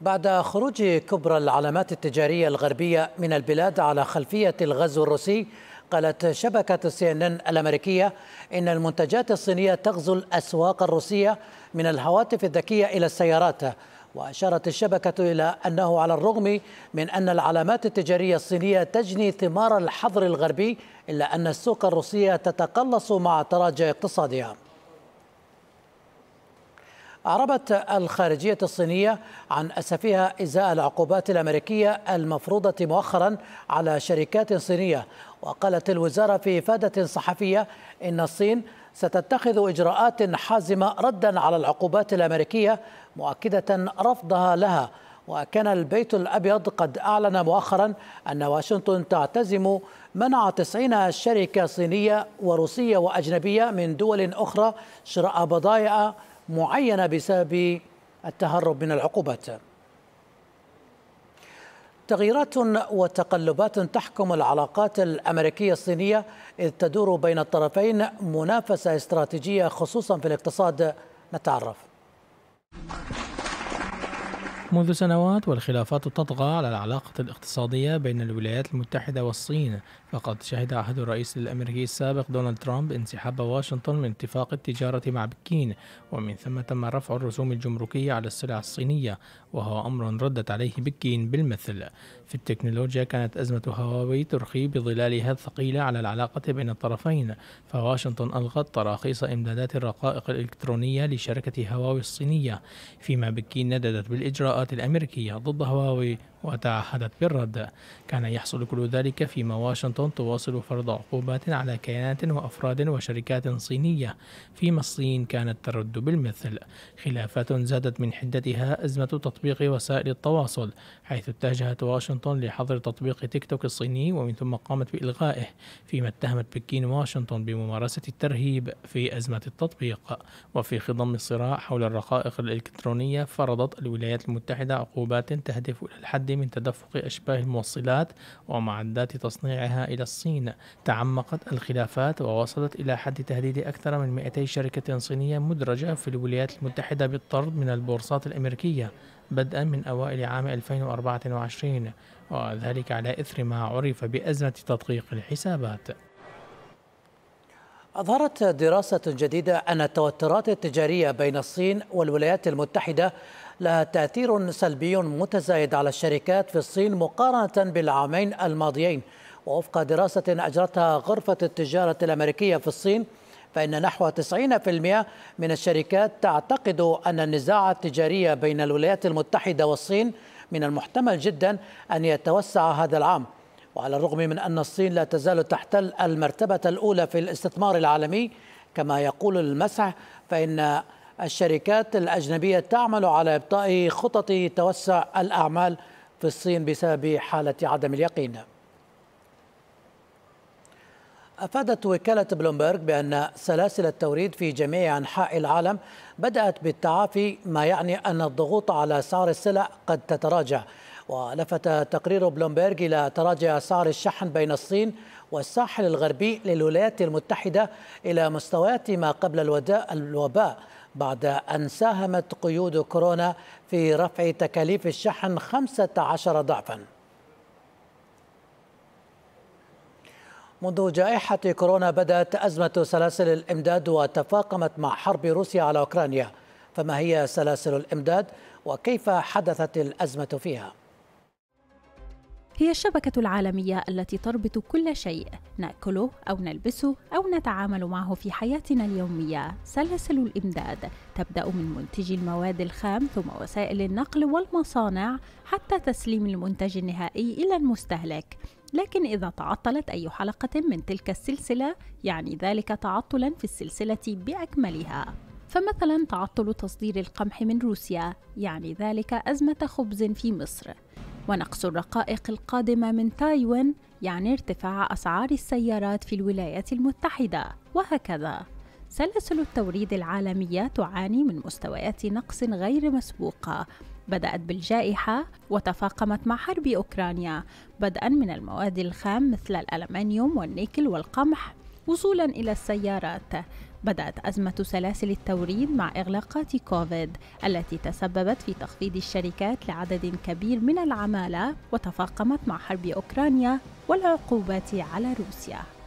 بعد خروج كبرى العلامات التجارية الغربية من البلاد على خلفية الغزو الروسي قالت شبكة سي ان ان الأمريكية إن المنتجات الصينية تغزو الأسواق الروسية من الهواتف الذكية إلى السيارات وأشارت الشبكة إلى أنه على الرغم من أن العلامات التجارية الصينية تجني ثمار الحظر الغربي إلا أن السوق الروسية تتقلص مع تراجع اقتصادها أعربت الخارجية الصينية عن أسفها إزاء العقوبات الأمريكية المفروضة مؤخرا على شركات صينية وقالت الوزارة في إفادة صحفية إن الصين ستتخذ إجراءات حازمة ردا على العقوبات الأمريكية مؤكدة رفضها لها وكان البيت الأبيض قد أعلن مؤخرا أن واشنطن تعتزم منع 90 شركة صينية وروسية وأجنبية من دول أخرى شراء بضائع معينه بسبب التهرب من العقوبات تغييرات وتقلبات تحكم العلاقات الامريكيه الصينيه اذ تدور بين الطرفين منافسه استراتيجيه خصوصا في الاقتصاد نتعرف منذ سنوات والخلافات تطغى على العلاقة الاقتصادية بين الولايات المتحدة والصين فقد شهد عهد الرئيس الأمريكي السابق دونالد ترامب انسحاب واشنطن من اتفاق التجارة مع بكين ومن ثم تم رفع الرسوم الجمركية على السلع الصينية وهو أمر ردت عليه بكين بالمثل في التكنولوجيا كانت أزمة هواوي ترخي بظلالها الثقيلة على العلاقة بين الطرفين فواشنطن ألغت تراخيص إمدادات الرقائق الإلكترونية لشركة هواوي الصينية فيما بكين نددت بالإجراءات الإجراءات الأمريكية ضد هواوي وتعهدت بالرد كان يحصل كل ذلك فيما واشنطن تواصل فرض عقوبات على كيانات وأفراد وشركات صينية فيما الصين كانت ترد بالمثل خلافات زادت من حدتها أزمة تطبيق وسائل التواصل حيث اتجهت واشنطن لحظر تطبيق تيك توك الصيني ومن ثم قامت بإلغائه فيما اتهمت بكين واشنطن بممارسة الترهيب في أزمة التطبيق وفي خضم الصراع حول الرقائق الإلكترونية فرضت الولايات المتحدة المتحدة عقوبات تهدف إلى الحد من تدفق أشباه الموصلات ومعدات تصنيعها إلى الصين تعمقت الخلافات ووصلت إلى حد تهديد أكثر من 200 شركة صينية مدرجة في الولايات المتحدة بالطرد من البورصات الأمريكية بدءا من أوائل عام 2024 وذلك على إثر ما عرف بأزمة تدقيق الحسابات أظهرت دراسة جديدة أن التوترات التجارية بين الصين والولايات المتحدة لها تأثير سلبي متزايد على الشركات في الصين مقارنة بالعامين الماضيين ووفق دراسة أجرتها غرفة التجارة الأمريكية في الصين فإن نحو 90% من الشركات تعتقد أن النزاع التجاري بين الولايات المتحدة والصين من المحتمل جدا أن يتوسع هذا العام وعلى الرغم من أن الصين لا تزال تحتل المرتبة الأولى في الاستثمار العالمي كما يقول المسح فإن الشركات الأجنبية تعمل على إبطاء خطط توسع الأعمال في الصين بسبب حالة عدم اليقين أفادت وكالة بلومبرغ بأن سلاسل التوريد في جميع أنحاء العالم بدأت بالتعافي ما يعني أن الضغوط على سعر السلع قد تتراجع ولفت تقرير بلومبرج إلى تراجع أسعار الشحن بين الصين والساحل الغربي للولايات المتحدة إلى مستويات ما قبل الوباء بعد أن ساهمت قيود كورونا في رفع تكاليف الشحن 15 ضعفاً منذ جائحة كورونا بدأت أزمة سلاسل الإمداد وتفاقمت مع حرب روسيا على أوكرانيا فما هي سلاسل الإمداد وكيف حدثت الأزمة فيها؟ هي الشبكة العالمية التي تربط كل شيء نأكله أو نلبسه أو نتعامل معه في حياتنا اليومية سلاسل الإمداد تبدأ من منتجي المواد الخام ثم وسائل النقل والمصانع حتى تسليم المنتج النهائي إلى المستهلك لكن إذا تعطلت أي حلقة من تلك السلسلة يعني ذلك تعطلا في السلسلة بأكملها فمثلا تعطل تصدير القمح من روسيا يعني ذلك أزمة خبز في مصر ونقص الرقائق القادمة من تايوان يعني ارتفاع أسعار السيارات في الولايات المتحدة وهكذا سلاسل التوريد العالمية تعاني من مستويات نقص غير مسبوقة بدأت بالجائحة وتفاقمت مع حرب أوكرانيا بدءا من المواد الخام مثل الألمنيوم والنيكل والقمح وصولا إلى السيارات بدأت أزمة سلاسل التوريد مع إغلاقات كوفيد التي تسببت في تخفيض الشركات لعدد كبير من العمالة وتفاقمت مع حرب أوكرانيا والعقوبات على روسيا